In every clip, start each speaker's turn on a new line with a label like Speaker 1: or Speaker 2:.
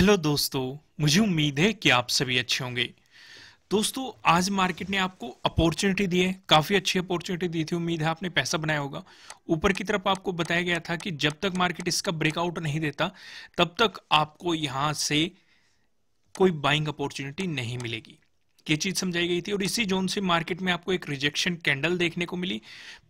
Speaker 1: hello दोस्तों मुझे उम्मीद है कि आप सभी अच्छे होंगे दोस्तों आज मार्केट ने आपको अपॉर्चुनिटी दी है काफ़ी अच्छी अपॉर्चुनिटी दी थी उम्मीद है आपने पैसा बनाया होगा ऊपर की तरफ आपको बताया गया था कि जब तक मार्केट इसका ब्रेकआउट नहीं देता तब तक आपको यहां से कोई बाइंग अपॉर्चुनिटी नहीं मिलेगी ये चीज समझाई गई थी और इसी जोन से मार्केट में आपको एक रिजेक्शन कैंडल देखने को मिली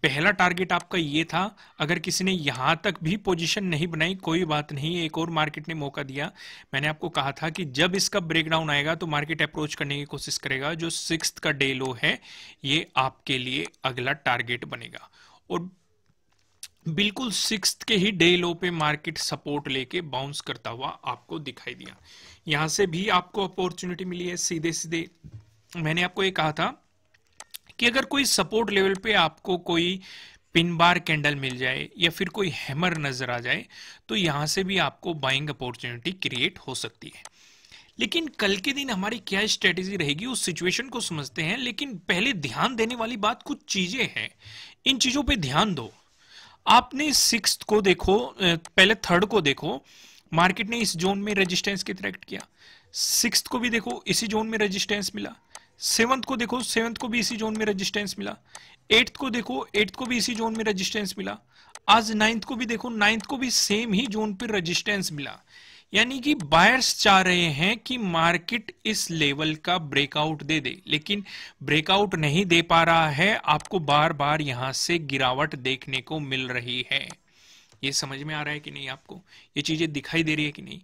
Speaker 1: पहला टारगेट आपका ये था अगर किसी ने यहां तक भी पोजीशन नहीं बनाई कोई बात नहीं एक और मार्केट ने मौका दिया मैंने आपको कहा था कि जब इसका ब्रेकडाउन आएगा तो मार्केट अप्रोच करने की कोशिश करेगा जो सिक्स का डे लो है ये आपके लिए अगला टारगेट बनेगा और बिल्कुल सिक्स के ही डे लो पे मार्केट सपोर्ट लेके बाउंस करता हुआ आपको दिखाई दिया यहां से भी आपको अपॉर्चुनिटी मिली है सीधे सीधे मैंने आपको ये कहा था कि अगर कोई सपोर्ट लेवल पे आपको कोई पिन बार कैंडल मिल जाए या फिर कोई हैमर नजर आ जाए तो यहां से भी आपको बाइंग अपॉर्चुनिटी क्रिएट हो सकती है लेकिन कल के दिन हमारी क्या स्ट्रेटेजी रहेगी उस सिचुएशन को समझते हैं लेकिन पहले ध्यान देने वाली बात कुछ चीजें हैं इन चीजों पे ध्यान दो आपने सिक्स को देखो पहले थर्ड को देखो मार्केट ने इस जोन में रेजिस्टेंस की क्रैक्ट किया सिक्स को भी देखो इसी जोन में रेजिस्टेंस मिला सेवंथ को देखो सेवंथ को भी इसी जोन में रेजिस्टेंस मिला एट्थ को देखो एट्थ को भी इसी जोन में रेजिस्टेंस मिला आज नाइन्थ को भी देखो नाइन्थ को भी सेम ही जोन पर रजिस्टेंस मिला यानी कि बायर्स चाह रहे हैं कि मार्केट इस लेवल का ब्रेकआउट दे दे लेकिन ब्रेकआउट नहीं दे पा रहा है आपको बार बार यहां से गिरावट देखने को मिल रही है ये समझ में आ रहा है कि नहीं आपको ये चीजें दिखाई दे रही है कि नहीं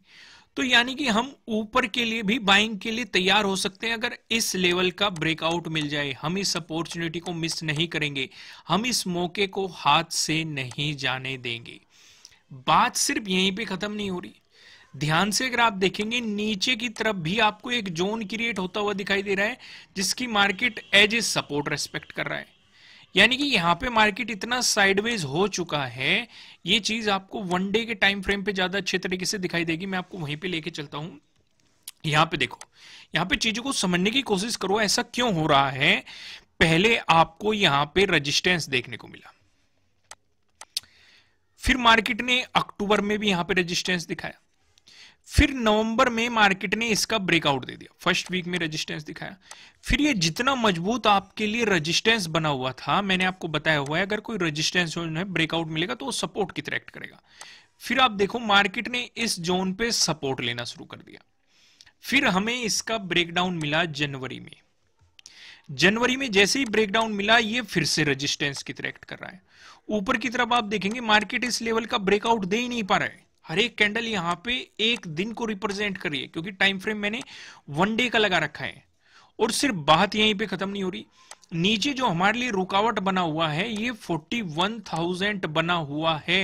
Speaker 1: तो यानी कि हम ऊपर के लिए भी बाइंग के लिए तैयार हो सकते हैं अगर इस लेवल का ब्रेकआउट मिल जाए हम इस अपॉर्चुनिटी को मिस नहीं करेंगे हम इस मौके को हाथ से नहीं जाने देंगे बात सिर्फ यहीं पे खत्म नहीं हो रही ध्यान से अगर आप देखेंगे नीचे की तरफ भी आपको एक जोन क्रिएट होता हुआ दिखाई दे रहा है जिसकी market as a support respect कर रहा है यानी कि यहाँ पे मार्केट इतना साइडवेज हो चुका है ये चीज आपको वन डे के टाइम फ्रेम पे ज्यादा अच्छे तरीके से दिखाई देगी मैं आपको वहीं पे लेके चलता हूँ यहाँ पे देखो यहाँ पे चीजों को समझने की कोशिश करो ऐसा क्यों हो रहा है पहले आपको यहाँ पे रजिस्टेंस देखने को मिला फिर मार्केट ने अक्टूबर में भी यहां पे रजिस्टेंस दिखाया फिर नवंबर में मार्केट ने इसका ब्रेकआउट दे दिया फर्स्ट वीक में रेजिस्टेंस दिखाया फिर ये जितना मजबूत आपके लिए रेजिस्टेंस बना हुआ था मैंने आपको बताया हुआ है अगर कोई रेजिस्टेंस जोन है ब्रेकआउट मिलेगा तो वो सपोर्ट की तरह करेगा फिर आप देखो मार्केट ने इस जोन पे सपोर्ट लेना शुरू कर दिया फिर हमें इसका ब्रेकडाउन मिला जनवरी में जनवरी में जैसे ही ब्रेकडाउन मिला ये फिर से रेजिस्टेंस की तरह कर रहा है ऊपर की तरफ आप देखेंगे मार्केट इस लेवल का ब्रेकआउट दे ही नहीं पा रहा है हर एक कैंडल यहां पे एक दिन को रिप्रेजेंट करिए क्योंकि टाइम फ्रेम मैंने वन डे का लगा रखा है और सिर्फ बात यहीं पे खत्म नहीं हो रही नीचे जो हमारे लिए रुकावट बना हुआ है ये फोर्टी वन थाउजेंड बना हुआ है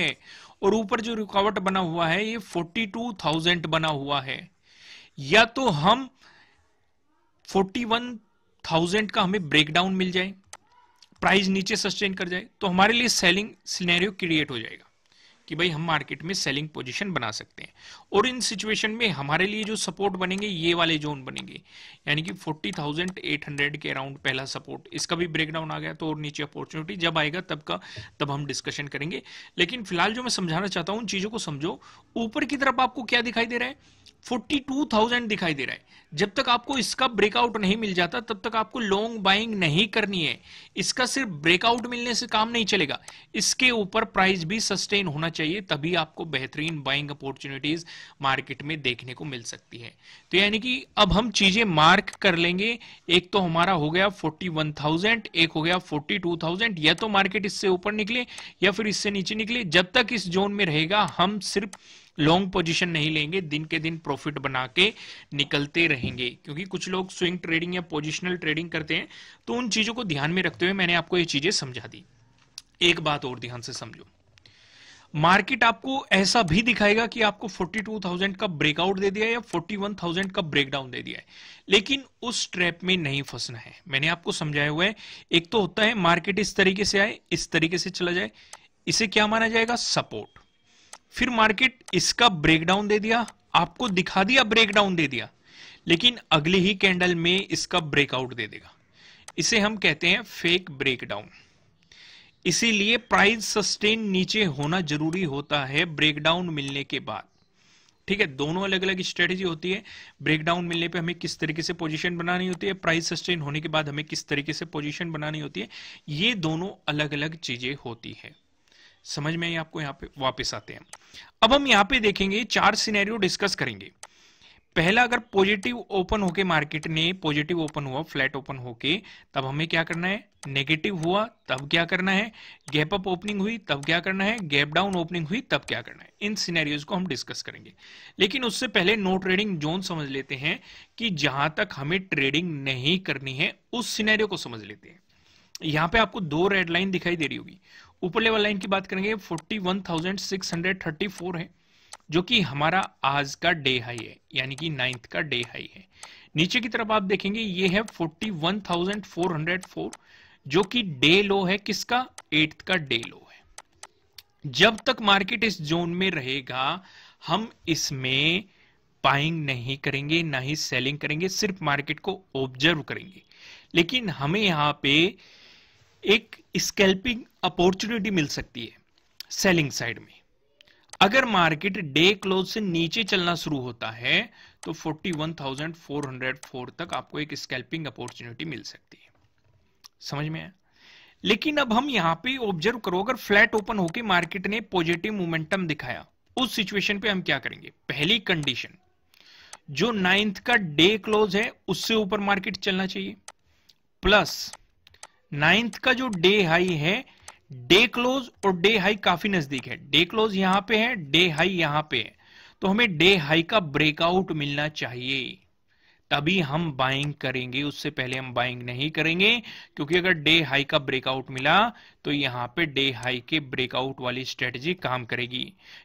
Speaker 1: और ऊपर जो रुकावट बना हुआ है ये फोर्टी टू थाउजेंड बना हुआ है या तो हम फोर्टी वन थाउजेंड का हमें ब्रेकडाउन मिल जाए प्राइस नीचे सस्टेन कर जाए तो हमारे लिए सेलिंग सिनेरियो क्रिएट हो जाएगा कि भाई हम मार्केट में सेलिंग पोजीशन बना सकते हैं और इन सिचुएशन में हमारे लिए जो सपोर्ट बनेंगे ये वाले जोन बनेंगे यानी कि 40,800 के अराउंड पहला सपोर्ट इसका भी ब्रेकडाउन आ गया तो और नीचे अपॉर्चुनिटी जब आएगा तब का तब हम डिस्कशन करेंगे लेकिन फिलहाल जो मैं समझाना चाहता हूँ उन चीज़ों को समझो ऊपर की तरफ आपको क्या दिखाई दे रहा है 42,000 दिखाई दे रहा है जब तक आपको इसका ब्रेकआउट नहीं मिल जाता तब तक आपको लॉन्ग बाइंग नहीं करनी है इसका सिर्फ ब्रेकआउट मिलने से काम नहीं चलेगा इसके ऊपर प्राइस भी सस्टेन होना चाहिए चाहिए तभी आपको बेहतरीन बाइंग अपॉर्चुनिटीज मार्केट में देखने को मिल सकती है तो यानी कि अब हम चीजें मार्क कर लेंगे एक तो हमारा हो गया फोर्टी वन थाउजेंड एक हो गया फोर्टी टू थाउजेंड या तो मार्केट इससे ऊपर निकले या फिर इससे नीचे निकले जब तक इस जोन में रहेगा हम सिर्फ लॉन्ग पोजीशन नहीं लेंगे दिन के दिन प्रॉफिट बना के निकलते रहेंगे क्योंकि कुछ लोग स्विंग ट्रेडिंग या पोजिशनल ट्रेडिंग करते हैं तो उन चीजों को ध्यान में रखते हुए मैंने आपको ये चीजें समझा दी एक बात और ध्यान से समझो मार्केट आपको ऐसा भी दिखाएगा कि आपको 42,000 का ब्रेकआउट दे दिया है या 41,000 का ब्रेकडाउन दे दिया है लेकिन उस ट्रैप में नहीं फंसना है मैंने आपको समझाया हुआ है एक तो होता है मार्केट इस तरीके से आए इस तरीके से चला जाए इसे क्या माना जाएगा सपोर्ट फिर मार्केट इसका ब्रेकडाउन दे दिया आपको दिखा दिया ब्रेकडाउन दे दिया लेकिन अगले ही कैंडल में इसका ब्रेकआउट दे देगा इसे हम कहते हैं फेक ब्रेकडाउन इसीलिए प्राइस सस्टेन नीचे होना जरूरी होता है ब्रेकडाउन मिलने के बाद ठीक है दोनों अलग अलग स्ट्रेटेजी होती है ब्रेकडाउन मिलने पे हमें किस तरीके से पोजीशन बनानी होती है प्राइस सस्टेन होने के बाद हमें किस तरीके से पोजीशन बनानी होती है ये दोनों अलग अलग चीजें होती है समझ में आपको यहाँ पे वापस आते हैं अब हम यहाँ पे देखेंगे चार सीनेरियो डिस्कस करेंगे पहला अगर पॉजिटिव ओपन होके मार्केट ने पॉजिटिव ओपन हुआ फ्लैट ओपन होके तब हमें क्या करना है नेगेटिव हुआ तब क्या करना है गैप अप ओपनिंग हुई तब क्या करना है गैप डाउन ओपनिंग हुई तब क्या करना है इन सिनेरियोज को हम डिस्कस करेंगे लेकिन उससे पहले नो ट्रेडिंग जोन समझ लेते हैं कि जहां तक हमें ट्रेडिंग नहीं करनी है उस सिनेरियो को समझ लेते हैं यहां पे आपको दो रेड लाइन दिखाई दे रही होगी ऊपर लेवल लाइन की बात करेंगे फोर्टी है जो कि हमारा आज का डे हाई है यानी कि नाइन्थ का डे हाई है नीचे की तरफ आप देखेंगे ये है 41,404 जो कि डे लो है किसका एट्थ का डे लो है जब तक मार्केट इस जोन में रहेगा हम इसमें बाइंग नहीं करेंगे ना ही सेलिंग करेंगे सिर्फ मार्केट को ऑब्जर्व करेंगे लेकिन हमें यहां पे एक स्केल्पिंग अपॉर्चुनिटी मिल सकती है सेलिंग साइड में अगर मार्केट डे क्लोज से नीचे चलना शुरू होता है तो 41,404 तक आपको एक स्कैल्पिंग अपॉर्चुनिटी मिल सकती है समझ में आया लेकिन अब हम यहां पे ऑब्जर्व करो अगर फ्लैट ओपन होके मार्केट ने पॉजिटिव मोमेंटम दिखाया उस सिचुएशन पे हम क्या करेंगे पहली कंडीशन जो नाइन्थ का डे क्लोज है उससे ऊपर मार्केट चलना चाहिए प्लस नाइन्थ का जो डे हाई है डे क्लोज और डे हाई काफी नजदीक है डे क्लोज यहां पे है डे हाई यहां पे है तो हमें डे हाई का ब्रेकआउट मिलना चाहिए तभी हम बाइंग करेंगे उससे पहले हम बाइंग नहीं करेंगे क्योंकि अगर डे हाई का ब्रेकआउट मिला तो यहां पे डे हाई के ब्रेकआउट वाली स्ट्रेटजी काम करेगी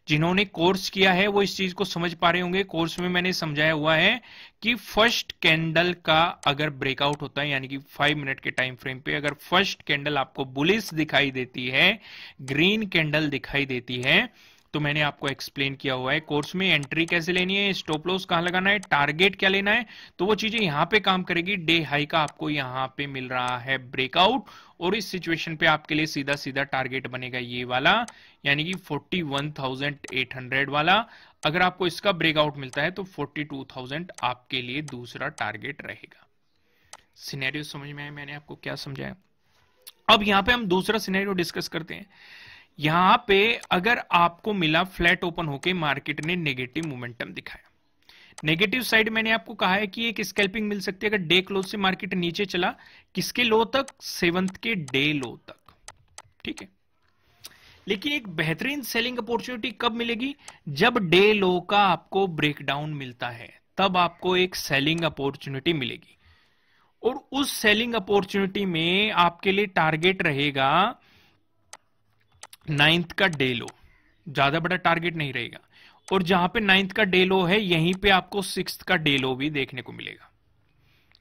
Speaker 1: जिन्होंने कोर्स किया है वो इस चीज को समझ पा रहे होंगे कोर्स में मैंने समझाया हुआ है कि फर्स्ट कैंडल का अगर ब्रेकआउट होता है यानी कि फाइव मिनट के टाइम फ्रेम पे अगर फर्स्ट कैंडल आपको बुलिस दिखाई देती है ग्रीन कैंडल दिखाई देती है तो मैंने आपको एक्सप्लेन किया हुआ है कोर्स में एंट्री कैसे लेनी है स्टॉप लॉस कहाँ लगाना है टारगेट क्या लेना है तो वो चीजें यहाँ पे काम करेगी डे हाई का आपको यहाँ पे मिल रहा है ब्रेकआउट और इस सिचुएशन पे आपके लिए सीधा सीधा टारगेट बनेगा ये वाला यानी कि 41,800 वाला अगर आपको इसका ब्रेकआउट मिलता है तो फोर्टी आपके लिए दूसरा टारगेट रहेगा सिनेरियो समझ में आया मैंने आपको क्या समझाया अब यहां पे हम दूसरा सिनेरियो डिस्कस करते हैं यहां पे अगर आपको मिला फ्लैट ओपन होके मार्केट ने नेगेटिव मोमेंटम दिखाया नेगेटिव साइड मैंने आपको कहा है कि एक स्कैल्पिंग मिल सकती है अगर डे क्लोज से मार्केट नीचे चला किसके लो तक सेवंथ के डे लो तक ठीक है लेकिन एक बेहतरीन सेलिंग अपॉर्चुनिटी कब मिलेगी जब डे लो का आपको ब्रेकडाउन मिलता है तब आपको एक सेलिंग अपॉर्चुनिटी मिलेगी और उस सेलिंग अपॉर्चुनिटी में आपके लिए टारगेट रहेगा नाइन्थ का डे लो ज्यादा बड़ा टारगेट नहीं रहेगा और जहां पे नाइन्थ का डे लो है यहीं पे आपको सिक्स का डे लो भी देखने को मिलेगा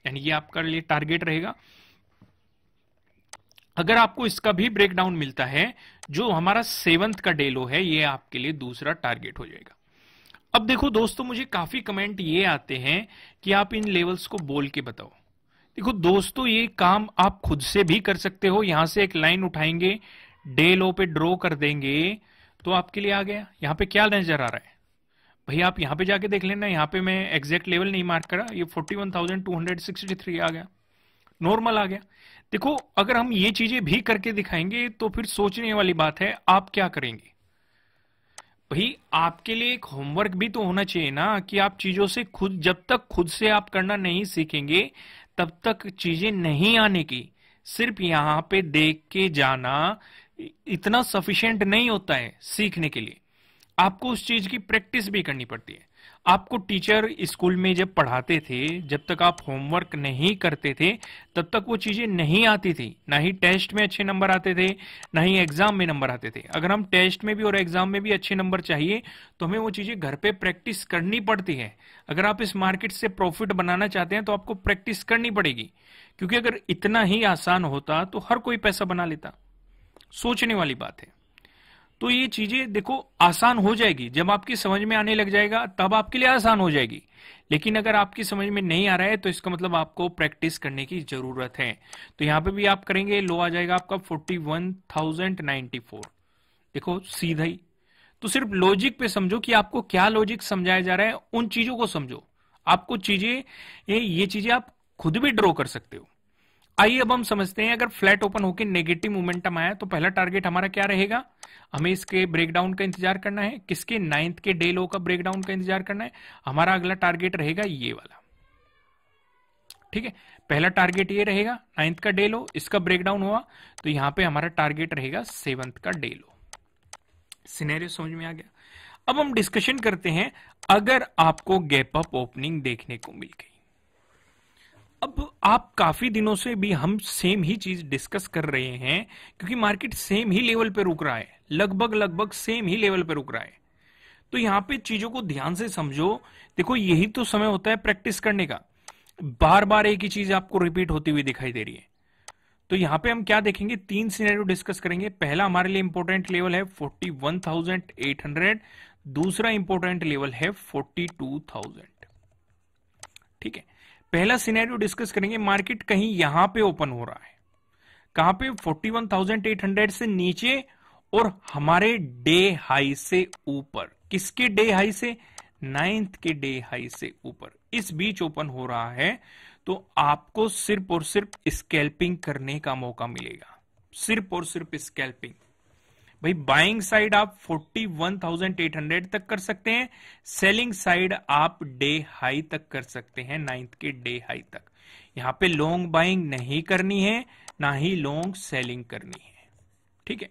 Speaker 1: यानी ये आपका लिए टारगेट रहेगा अगर आपको इसका भी ब्रेकडाउन मिलता है जो हमारा सेवंथ का डे लो है ये आपके लिए दूसरा टारगेट हो जाएगा अब देखो दोस्तों मुझे काफी कमेंट ये आते हैं कि आप इन लेवल्स को बोल के बताओ देखो दोस्तों ये काम आप खुद से भी कर सकते हो यहां से एक लाइन उठाएंगे डे लो पे ड्रॉ कर देंगे तो आपके लिए आ गया यहाँ पे क्या नजर आ रहा है भाई आप यहाँ पे जाके देख लेना यहाँ पे मैं एग्जैक्ट लेवल नहीं मार्क करा ये 41,263 आ गया नॉर्मल आ गया देखो अगर हम ये चीजें भी करके दिखाएंगे तो फिर सोचने वाली बात है आप क्या करेंगे भाई आपके लिए एक होमवर्क भी तो होना चाहिए ना कि आप चीजों से खुद जब तक खुद से आप करना नहीं सीखेंगे तब तक चीजें नहीं आने की सिर्फ यहां पे देख के जाना इतना सफिशियंट नहीं होता है सीखने के लिए आपको उस चीज की प्रैक्टिस भी करनी पड़ती है आपको टीचर स्कूल में जब पढ़ाते थे जब तक आप होमवर्क नहीं करते थे तब तक वो चीजें नहीं आती थी ना ही टेस्ट में अच्छे नंबर आते थे ना ही एग्जाम में नंबर आते थे अगर हम टेस्ट में भी और एग्जाम में भी अच्छे नंबर चाहिए तो हमें वो चीजें घर पे प्रैक्टिस करनी पड़ती है अगर आप इस मार्केट से प्रॉफिट बनाना चाहते हैं तो आपको प्रैक्टिस करनी पड़ेगी क्योंकि अगर इतना ही आसान होता तो हर कोई पैसा बना लेता सोचने वाली बात है तो ये चीजें देखो आसान हो जाएगी जब आपकी समझ में आने लग जाएगा तब आपके लिए आसान हो जाएगी लेकिन अगर आपकी समझ में नहीं आ रहा है तो इसका मतलब आपको प्रैक्टिस करने की जरूरत है तो यहां पे भी आप करेंगे लो आ जाएगा आपका forty one thousand ninety four देखो सीधा ही तो सिर्फ लॉजिक पे समझो कि आपको क्या लॉजिक समझाया जा रहा है उन चीजों को समझो आपको चीजें ये चीजें आप खुद भी ड्रॉ कर सकते हो आइए अब हम समझते हैं अगर फ्लैट ओपन होकर नेगेटिव मोमेंटम आया तो पहला टारगेट हमारा क्या रहेगा हमें इसके ब्रेकडाउन का इंतजार करना है किसके नाइन्थ के डे लो का ब्रेकडाउन का इंतजार करना है हमारा अगला टारगेट रहेगा ये वाला ठीक है पहला टारगेट ये रहेगा नाइन्थ का डे लो इसका ब्रेकडाउन हुआ तो यहां पे हमारा टारगेट रहेगा सेवंथ का डे लो सिनेरियो समझ में आ गया अब हम डिस्कशन करते हैं अगर आपको गैप अप ओपनिंग देखने को मिल गई अब आप काफी दिनों से भी हम सेम ही चीज डिस्कस कर रहे हैं क्योंकि मार्केट सेम ही लेवल पे रुक रहा है लगभग लगभग सेम ही लेवल पे रुक रहा है तो यहां पे चीजों को ध्यान से समझो देखो यही तो समय होता है प्रैक्टिस करने का बार बार एक ही चीज आपको रिपीट होती हुई दिखाई दे रही है तो यहां पे हम क्या देखेंगे तीन सिनेरियो डिस्कस करेंगे पहला हमारे लिए इंपॉर्टेंट लेवल है 41,800 दूसरा इंपॉर्टेंट लेवल है 42,000 ठीक है पहला सिनेरियो डिस्कस करेंगे मार्केट कहीं यहां पे ओपन हो रहा है कहां पे 41,800 से नीचे और हमारे डे हाई से ऊपर किसके डे हाई से नाइन्थ के डे हाई से ऊपर इस बीच ओपन हो रहा है तो आपको सिर्फ और सिर्फ स्कैल्पिंग करने का मौका मिलेगा सिर्फ और सिर्फ स्कैल्पिंग भाई बाइंग साइड आप 41,800 तक कर सकते हैं सेलिंग साइड आप डे हाई तक कर सकते हैं नाइन्थ के डे हाई तक यहां पे लॉन्ग बाइंग नहीं करनी है ना ही लॉन्ग सेलिंग करनी है ठीक है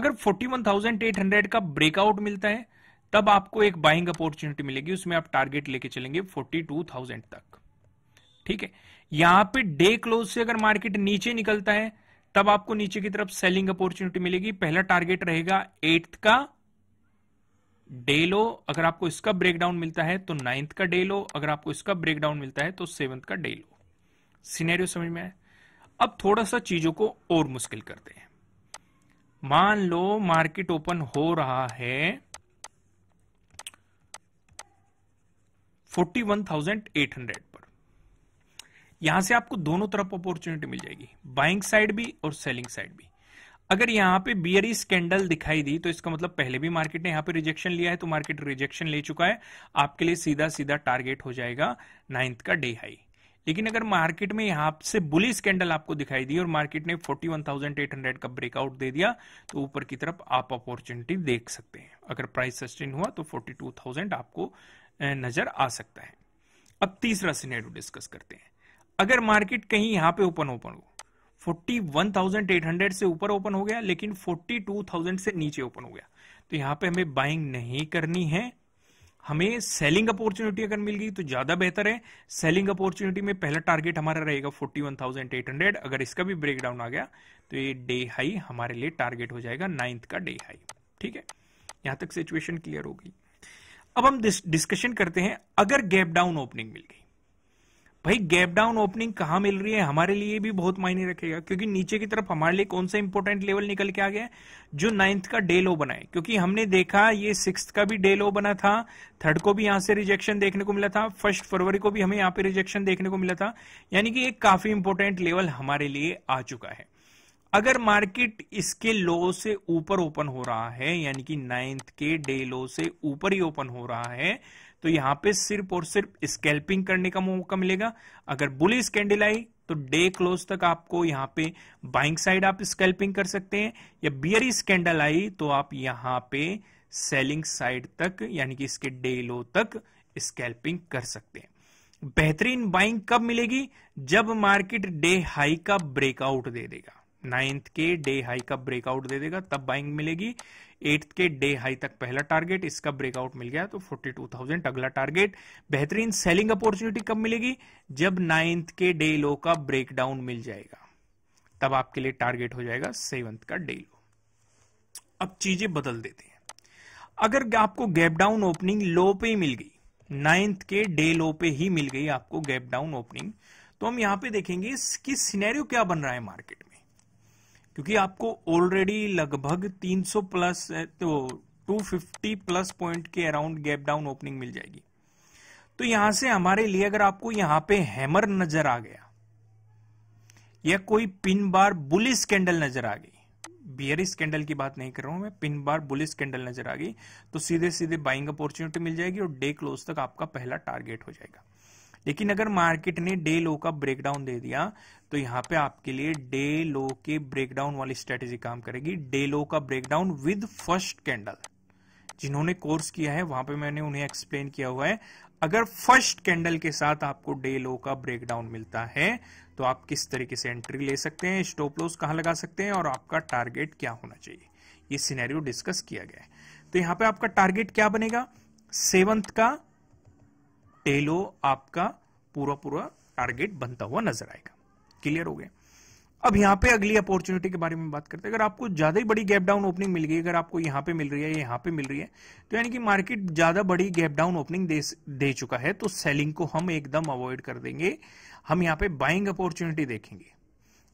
Speaker 1: अगर 41,800 का ब्रेकआउट मिलता है तब आपको एक बाइंग अपॉर्चुनिटी मिलेगी उसमें आप टारगेट लेके चलेंगे 42,000 तक ठीक है यहां पे डे क्लोज से अगर मार्केट नीचे निकलता है तब आपको नीचे की तरफ सेलिंग अपॉर्चुनिटी मिलेगी पहला टारगेट रहेगा एट्थ का डे लो अगर आपको इसका ब्रेकडाउन मिलता है तो नाइन्थ का डे लो अगर आपको इसका ब्रेकडाउन मिलता है तो सेवंथ का डे लो सीनेरियो समझ में आए अब थोड़ा सा चीजों को और मुश्किल करते हैं मान लो मार्केट ओपन हो रहा है 41,800 पर यहां से आपको दोनों तरफ अपॉर्चुनिटी मिल जाएगी बाइंग साइड भी और सेलिंग साइड भी अगर यहाँ पे बियरी स्कैंडल दिखाई दी तो इसका मतलब पहले भी मार्केट ने यहाँ पे रिजेक्शन लिया है तो मार्केट रिजेक्शन ले चुका है आपके लिए सीधा सीधा टारगेट हो जाएगा नाइन्थ का डे हाई लेकिन अगर मार्केट में यहां से बुली स्कैंडल आपको दिखाई दी और मार्केट ने 41,800 का ब्रेकआउट दे दिया तो ऊपर की तरफ आप अपॉर्चुनिटी देख सकते हैं अगर प्राइस सस्टेन हुआ तो 42,000 आपको नजर आ सकता है अब तीसरा सिनेरियो डिस्कस करते हैं अगर मार्केट कहीं यहां पे ओपन ओपन हो 41,800 से ऊपर ओपन हो गया लेकिन 42,000 से नीचे ओपन हो गया तो यहां पे हमें बाइंग नहीं करनी है हमें सेलिंग अपॉर्चुनिटी अगर मिल गई तो ज्यादा बेहतर है सेलिंग अपॉर्चुनिटी में पहला टारगेट हमारा रहेगा 41,800 अगर इसका भी ब्रेकडाउन आ गया तो ये डे हाई हमारे लिए टारगेट हो जाएगा नाइन्थ का डे हाई ठीक है यहां तक सिचुएशन क्लियर हो गई अब हम डिस्कशन करते हैं अगर गैप डाउन ओपनिंग मिल गई भाई गैप डाउन ओपनिंग कहाँ मिल रही है हमारे लिए भी बहुत मायने रखेगा क्योंकि नीचे की तरफ हमारे लिए कौन सा इंपोर्टेंट लेवल निकल के आ गया जो नाइन्थ का डे लो बना है क्योंकि हमने देखा ये सिक्स का भी डे लो बना था थर्ड को भी यहां से रिजेक्शन देखने को मिला था फर्स्ट फरवरी को भी हमें यहां पे रिजेक्शन देखने को मिला था यानी कि एक काफी इंपोर्टेंट लेवल हमारे लिए आ चुका है अगर मार्केट इसके लो से ऊपर ओपन हो रहा है यानी कि नाइन्थ के डे लो से ऊपर ही ओपन हो रहा है तो यहां पे सिर्फ और सिर्फ स्केल्पिंग करने का मौका मिलेगा अगर बुलिस कैंडल आई तो डे क्लोज तक आपको यहां पे बाइंग साइड आप स्केल्पिंग कर सकते हैं या बियरी स्कैंडल आई तो आप यहां पे सेलिंग साइड तक यानी कि इसके डे लो तक स्केल्पिंग कर सकते हैं बेहतरीन बाइंग कब मिलेगी जब मार्केट डे हाई का ब्रेकआउट दे देगा नाइन्थ के डे हाई का ब्रेकआउट दे देगा तब बाइंग मिलेगी एट्थ के डे हाई तक पहला टारगेट इसका ब्रेकआउट मिल गया तो 42,000 अगला टारगेट बेहतरीन सेलिंग अपॉर्चुनिटी कब मिलेगी जब नाइन्थ के डे लो का ब्रेकडाउन मिल जाएगा तब आपके लिए टारगेट हो जाएगा सेवंथ का डे लो अब चीजें बदल देती हैं अगर आपको गैप डाउन ओपनिंग लो पे ही मिल गई नाइन्थ के डे लो पे ही मिल गई आपको गैप डाउन ओपनिंग तो हम यहां पे देखेंगे कि सिनेरियो क्या बन रहा है मार्केट में क्योंकि आपको ऑलरेडी लगभग 300 प्लस तो 250 प्लस पॉइंट के अराउंड गैप डाउन ओपनिंग मिल जाएगी तो यहां से हमारे लिए अगर आपको यहां पे हैमर नजर आ गया या कोई पिन बार बुलिस कैंडल नजर आ गई बियरी स्कैंडल की बात नहीं कर रहा हूं मैं पिन बार बुलिस कैंडल नजर आ गई तो सीधे सीधे बाइंग अपॉर्चुनिटी मिल जाएगी और डे क्लोज तक आपका पहला टारगेट हो जाएगा लेकिन अगर मार्केट ने डे लो का ब्रेकडाउन दे दिया तो यहाँ पे आपके लिए डे लो के ब्रेकडाउन वाली स्ट्रेटेजी काम करेगी डे लो का ब्रेकडाउन विद फर्स्ट कैंडल जिन्होंने कोर्स किया है वहां पे मैंने उन्हें एक्सप्लेन किया हुआ है अगर फर्स्ट कैंडल के साथ आपको डे लो का ब्रेकडाउन मिलता है तो आप किस तरीके से एंट्री ले सकते हैं स्टॉप लॉस कहां लगा सकते हैं और आपका टारगेट क्या होना चाहिए ये सिनेरियो डिस्कस किया गया है तो यहाँ पे आपका टारगेट क्या बनेगा सेवंथ का टेलो आपका पूरा पूरा टारगेट बनता हुआ नजर आएगा क्लियर हो गया अब यहां पे अगली अपॉर्चुनिटी के बारे में बात करते हैं अगर आपको ज्यादा ही बड़ी गैप डाउन ओपनिंग मिल गई अगर आपको यहां पे मिल रही है यहां पे मिल रही है तो यानी कि मार्केट ज्यादा बड़ी गैप डाउन ओपनिंग दे, दे चुका है तो सेलिंग को हम एकदम अवॉइड कर देंगे हम यहां पे बाइंग अपॉर्चुनिटी देखेंगे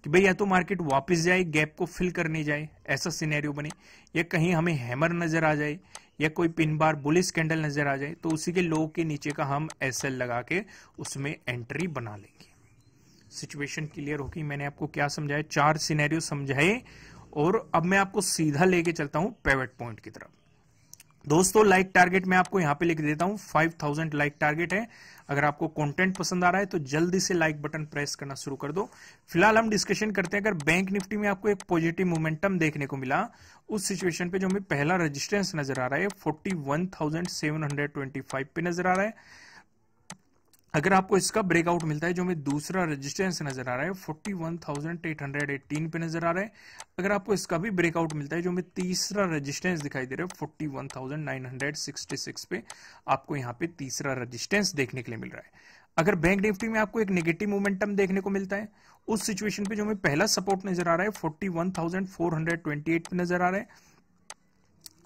Speaker 1: कि भाई या तो मार्केट वापिस जाए गैप को फिल करने जाए ऐसा सीनेरियो बने या कहीं हमें हैमर नजर आ जाए या कोई पिन बार बुलिस कैंडल नजर आ जाए तो उसी के लो के नीचे का हम एस लगा के उसमें एंट्री बना लेंगे सिचुएशन क्लियर होगी मैंने आपको क्या समझाया चार सिनेरियो समझाए और अब मैं आपको सीधा लेके चलता हूं पेवेट पॉइंट की तरफ दोस्तों लाइक टारगेट मैं आपको यहाँ पे लिख देता हूँ 5000 लाइक टारगेट है अगर आपको कंटेंट पसंद आ रहा है तो जल्दी से लाइक बटन प्रेस करना शुरू कर दो फिलहाल हम डिस्कशन करते हैं अगर बैंक निफ्टी में आपको एक पॉजिटिव मोमेंटम देखने को मिला उस सिचुएशन पे जो हमें पहला रेजिस्टेंस नजर आ रहा है फोर्टी पे नजर आ रहा है अगर आपको इसका ब्रेकआउट मिलता है जो हमें दूसरा रेजिस्टेंस नजर आ रहा है 41,818 पे नजर आ रहा है अगर आपको इसका भी ब्रेकआउट मिलता है जो हमें तीसरा रेजिस्टेंस दिखाई दे रहा है 41,966 पे आपको यहाँ पे तीसरा रेजिस्टेंस देखने के लिए मिल रहा है अगर बैंक निफ्टी में आपको एक नेगेटिव मोमेंटम देखने को मिलता है उस सिचुएशन पे जो हमें पहला सपोर्ट नजर आ रहा है फोर्टी पे नजर आ रहा है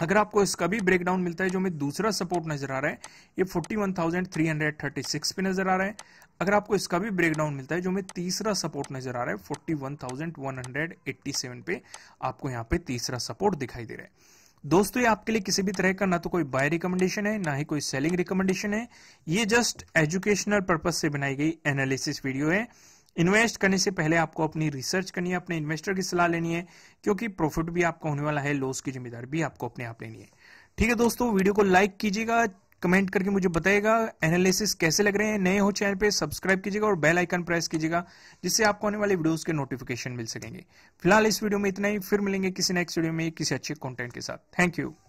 Speaker 1: अगर आपको इसका भी ब्रेकडाउन मिलता है जो हमें दूसरा सपोर्ट नजर आ रहा है ये 41,336 पे नजर आ रहा है अगर आपको इसका भी ब्रेकडाउन मिलता है जो हमें तीसरा सपोर्ट नजर आ रहा है 41,187 पे आपको यहाँ पे तीसरा सपोर्ट दिखाई दे रहा है दोस्तों ये आपके लिए किसी भी तरह का ना तो कोई बाय रिकमेंडेशन है ना ही कोई सेलिंग रिकमेंडेशन है ये जस्ट एजुकेशनल पर्पज से बनाई गई एनालिसिस वीडियो है इन्वेस्ट करने से पहले आपको अपनी रिसर्च करनी है अपने इन्वेस्टर की सलाह लेनी है क्योंकि प्रॉफिट भी आपका होने वाला है लॉस की जिम्मेदारी भी आपको अपने आप लेनी है ठीक है दोस्तों वीडियो को लाइक कीजिएगा कमेंट करके मुझे बताएगा एनालिसिस कैसे लग रहे हैं नए हो चैनल पे सब्सक्राइब कीजिएगा और बेल आइकन प्रेस कीजिएगा जिससे आपको आने वाले वीडियोस के नोटिफिकेशन मिल सकेंगे फिलहाल इस वीडियो में इतना ही फिर मिलेंगे किसी नेक्स्ट वीडियो में किसी अच्छे कंटेंट के साथ थैंक यू